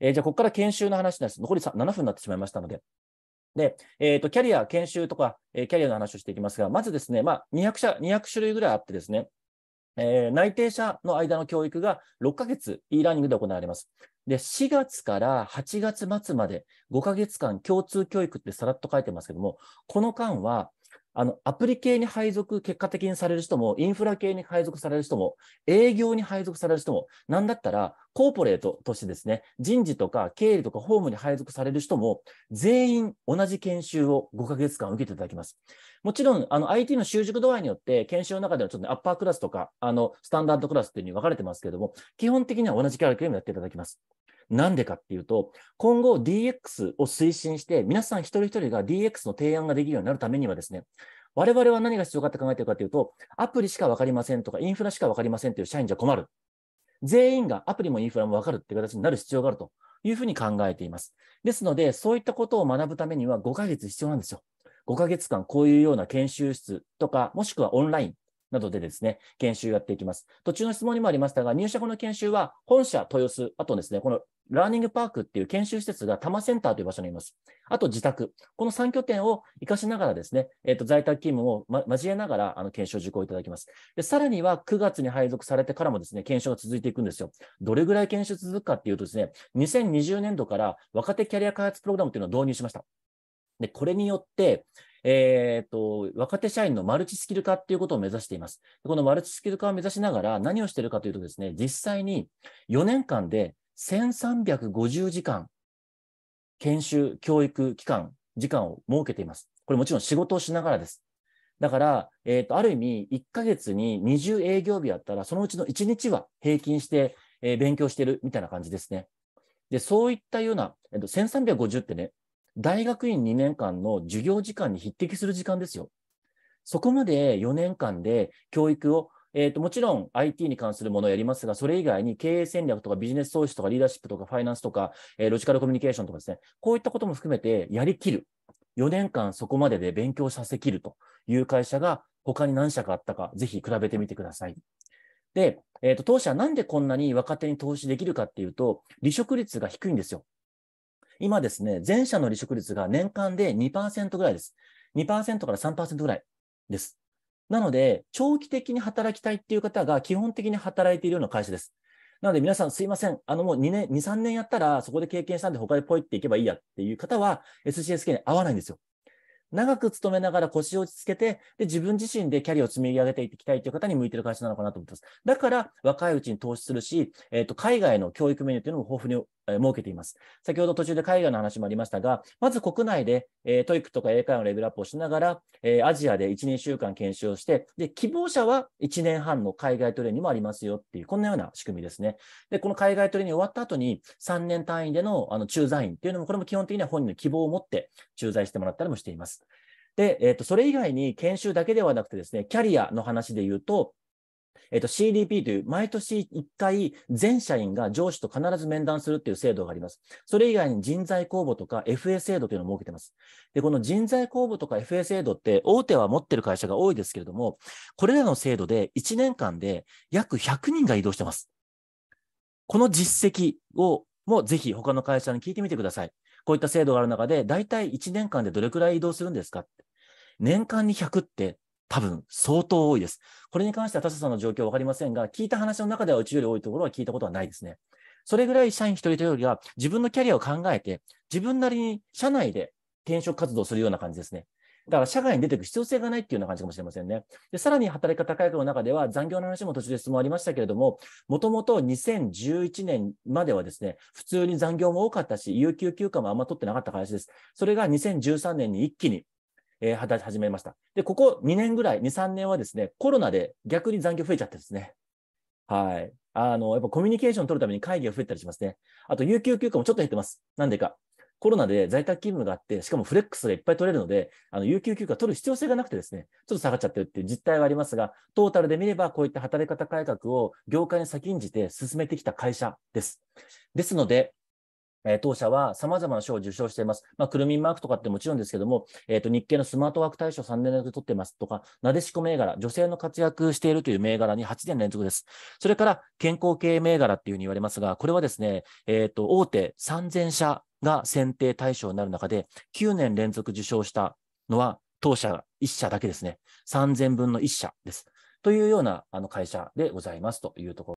えー、じゃあ、ここから研修の話です。残り7分になってしまいましたので。で、えっ、ー、と、キャリア、研修とか、えー、キャリアの話をしていきますが、まずですね、まあ、200社、200種類ぐらいあってですね、えー、内定者の間の教育が6ヶ月 e ラーニングで行われます。で、4月から8月末まで5ヶ月間共通教育ってさらっと書いてますけども、この間はあの、アプリ系に配属、結果的にされる人も、インフラ系に配属される人も、営業に配属される人も、なんだったら、コーポレートとしてですね、人事とか経理とか法務に配属される人も、全員同じ研修を5ヶ月間受けていただきます。もちろん、あの、IT の習熟度合いによって、研修の中ではちょっと、ね、アッパークラスとか、あの、スタンダードクラスっていうふうに分かれてますけども、基本的には同じキャラクターをやっていただきます。なんでかっていうと、今後 DX を推進して、皆さん一人一人が DX の提案ができるようになるためにはですね、我々は何が必要かって考えてるかというと、アプリしか分かりませんとか、インフラしか分かりませんという社員じゃ困る。全員がアプリもインフラも分かるっていう形になる必要があるというふうに考えています。ですので、そういったことを学ぶためには5ヶ月必要なんですよ。5ヶ月間こういうような研修室とか、もしくはオンラインなどでですね、研修やっていきます。途中の質問にもありましたが、入社後の研修は本社豊洲、あとですね、このラーニングパークっていう研修施設が多摩センターという場所にいます。あと自宅。この3拠点を活かしながらですね、えー、と、在宅勤務を、ま、交えながら、あの、検証受講いただきます。で、さらには9月に配属されてからもですね、検証が続いていくんですよ。どれぐらい研修続くかっていうとですね、2020年度から若手キャリア開発プログラムというのを導入しました。で、これによって、えー、と、若手社員のマルチスキル化っていうことを目指しています。このマルチスキル化を目指しながら何をしているかというとですね、実際に4年間で1350時間、研修、教育期間、時間を設けています。これもちろん仕事をしながらです。だから、えー、と、ある意味、1ヶ月に20営業日あったら、そのうちの1日は平均して、えー、勉強しているみたいな感じですね。で、そういったような、えー、と、1350ってね、大学院2年間の授業時間に匹敵する時間ですよ。そこまで4年間で教育を、えーと、もちろん IT に関するものをやりますが、それ以外に経営戦略とかビジネス創出とかリーダーシップとかファイナンスとか、えー、ロジカルコミュニケーションとかですね、こういったことも含めてやりきる。4年間そこまでで勉強させきるという会社が他に何社かあったか、ぜひ比べてみてください。で、えーと、と当社なんでこんなに若手に投資できるかっていうと、離職率が低いんですよ。今ですね、全社の離職率が年間で2%ぐらいです。2%から3%ぐらいです。なので、長期的に働きたいっていう方が基本的に働いているような会社です。なので皆さんすいません。あのもう2年、2、3年やったらそこで経験したんで他でポイっていけばいいやっていう方は SCSK に合わないんですよ。長く勤めながら腰を落ち着けて、で、自分自身でキャリアを積み上げていきたいという方に向いてる会社なのかなと思ってます。だから、若いうちに投資するし、えっ、ー、と、海外の教育メニューというのも豊富に設けています。先ほど途中で海外の話もありましたが、まず国内で、えー、トイックとか英会話のレベルアップをしながら、えー、アジアで1、2週間研修をして、で、希望者は1年半の海外トレーニングもありますよっていう、こんなような仕組みですね。で、この海外トレーニング終わった後に、3年単位でのあの駐在員っていうのも、これも基本的には本人の希望を持って駐在してもらったりもしています。で、えっ、ー、と、それ以外に研修だけではなくてですね、キャリアの話で言うと、えっと、CDP という毎年1回全社員が上司と必ず面談するっていう制度があります。それ以外に人材公募とか FA 制度というのを設けてます。で、この人材公募とか FA 制度って大手は持ってる会社が多いですけれども、これらの制度で1年間で約100人が移動してます。この実績をもぜひ他の会社に聞いてみてください。こういった制度がある中で、大体1年間でどれくらい移動するんですか年間に100って多分相当多いです。これに関しては他社さんの状況わかりませんが、聞いた話の中ではうちより多いところは聞いたことはないですね。それぐらい社員一人というよりは、自分のキャリアを考えて、自分なりに社内で転職活動するような感じですね。だから社外に出ていく必要性がないっていうような感じかもしれませんね。で、さらに働き方改革の中では残業の話も途中で質問ありましたけれども、もともと2011年まではですね、普通に残業も多かったし、有給休暇もあんま取ってなかった会社です。それが2013年に一気にえー、働き始めました。で、ここ2年ぐらい、2、3年はですね、コロナで逆に残業増えちゃってですね。はい。あの、やっぱコミュニケーション取るために会議が増えたりしますね。あと、有給休暇もちょっと減ってます。なんでか。コロナで在宅勤務があって、しかもフレックスがいっぱい取れるので、あの、有給休暇取る必要性がなくてですね、ちょっと下がっちゃってるっていう実態はありますが、トータルで見れば、こういった働き方改革を業界に先んじて進めてきた会社です。ですので、えー、当社は様々な賞を受賞しています。まあ、ミンマークとかってもちろんですけども、えー、と、日経のスマートワーク大賞3年連続取ってますとか、なでしこ銘柄、女性の活躍しているという銘柄に8年連続です。それから、健康系銘柄っていうふうに言われますが、これはですね、えー、と、大手3000社が選定対象になる中で、9年連続受賞したのは、当社1社だけですね。3000分の1社です。というようなあの会社でございますというところ。